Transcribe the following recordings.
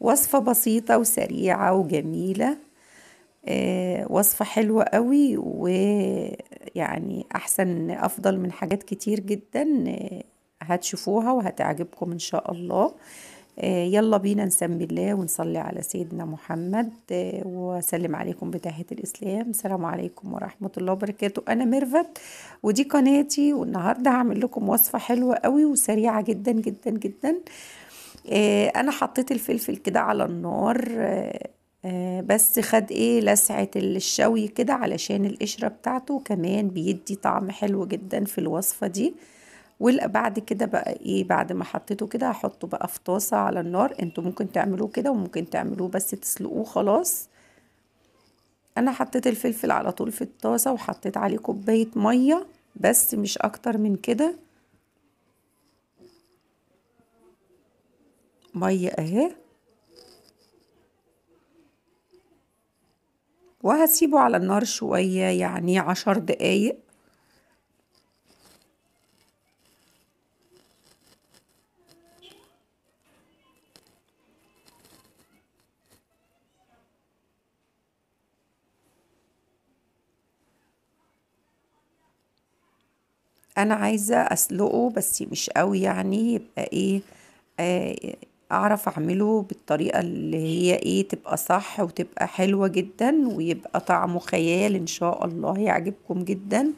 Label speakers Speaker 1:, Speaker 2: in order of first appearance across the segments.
Speaker 1: وصفة بسيطة وسريعة وجميلة آه، وصفة حلوة قوي ويعني أحسن أفضل من حاجات كتير جدا آه، هتشوفوها وهتعجبكم إن شاء الله آه، يلا بينا نسمي الله ونصلي على سيدنا محمد وسلم عليكم بتحية الإسلام السلام عليكم ورحمة الله وبركاته أنا ميرفت ودي قناتي والنهاردة هعمل لكم وصفة حلوة قوي وسريعة جدا جدا جدا آه، انا حطيت الفلفل كده على النار آه، آه، بس خد ايه لسعة الشوي كده علشان القشرة بتاعته كمان بيدي طعم حلو جدا في الوصفة دي وبعد كده بقى ايه بعد ما حطيته كده هحطه بقى في طاسة على النار انتوا ممكن تعملوه كده وممكن تعملوه بس تسلقوه خلاص انا حطيت الفلفل على طول في الطاسة وحطيت عليه كوباية مية بس مش اكتر من كده مية اهي وهسيبه على النار شوية يعني عشر دقايق انا عايزه اسلقه بس مش قوي يعني يبقى ايه آه اعرف اعمله بالطريقة اللي هي ايه تبقى صح وتبقى حلوة جدا ويبقى طعمه خيال ان شاء الله يعجبكم جدا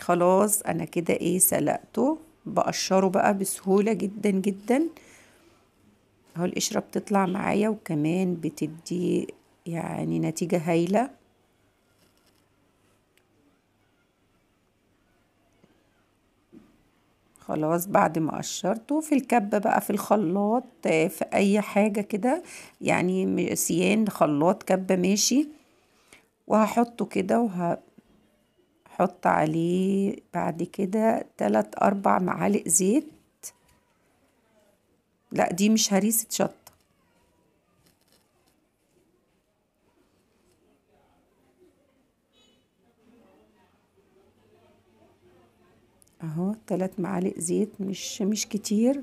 Speaker 1: خلاص انا كده ايه سلقته بقشره بقى بسهولة جدا جدا اهو القشرة بتطلع معايا وكمان بتدي يعني نتيجة هايلة خلاص بعد ما قشرته في الكبة بقى في الخلاط آه، في أي حاجة كده يعني سيان خلاط كبة ماشي وهحطه كده وهحط عليه بعد كده تلات أربع معالق زيت لا دي مش هريسة شطة اهو ثلاث معالق زيت مش مش كتير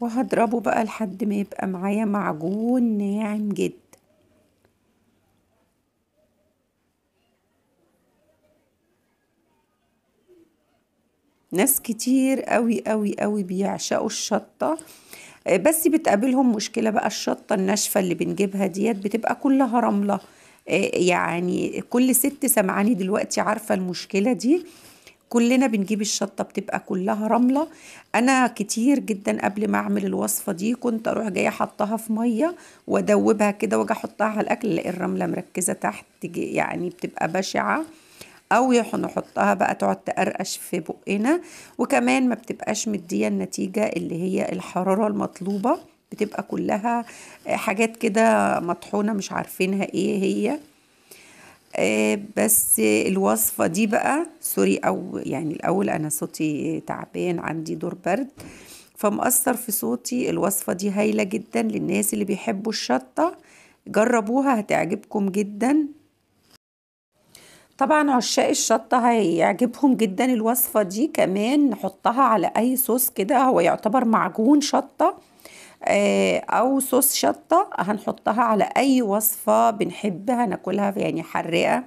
Speaker 1: وهضربه بقى لحد ما يبقى معايا معجون ناعم جدا ناس كتير قوي قوي قوي بيعشقوا الشطة آه، بس بتقابلهم مشكلة بقى الشطة الناشفة اللي بنجيبها ديت بتبقى كلها رملة آه، يعني كل ست سمعاني دلوقتي عارفة المشكلة دي كلنا بنجيب الشطة بتبقى كلها رملة أنا كتير جدا قبل ما أعمل الوصفة دي كنت أروح جاية حطها في مية وأدوبها كده وأجي أحطها على الأكل ألاقي الرملة مركزة تحت يعني بتبقى بشعة او نحطها بقى تقعد تقرقش في بقنا وكمان ما بتبقاش مديه النتيجه اللي هي الحراره المطلوبه بتبقى كلها حاجات كده مطحونه مش عارفينها ايه هي آه، بس الوصفة دي بقى سوري أو يعني الأول أنا صوتي تعبان عندي دور برد فمأثر في صوتي الوصفة دي هايلة جدا للناس اللي بيحبوا الشطة جربوها هتعجبكم جدا طبعا عشاق الشطة هيعجبهم جدا الوصفة دي كمان نحطها على أي صوص كده هو يعتبر معجون شطة آه، أو صوص شطة هنحطها على أي وصفة بنحبها ناكلها يعني حرقة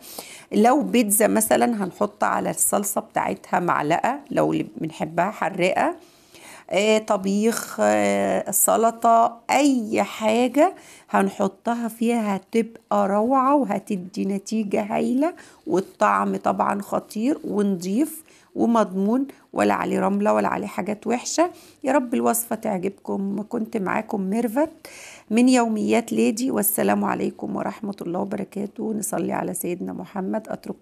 Speaker 1: لو بيتزا مثلا هنحط على الصلصة بتاعتها معلقة لو بنحبها حرقة آه، طبيخ آه، سلطة أي حاجة هنحطها فيها هتبقى روعة وهتدي نتيجة هايلة والطعم طبعا خطير ونضيف ومضمون ولا عليه رملة ولا عليه حاجات وحشة يا رب الوصفة تعجبكم كنت معاكم ميرفت من يوميات ليدي والسلام عليكم ورحمة الله وبركاته نصلي على سيدنا محمد أترككم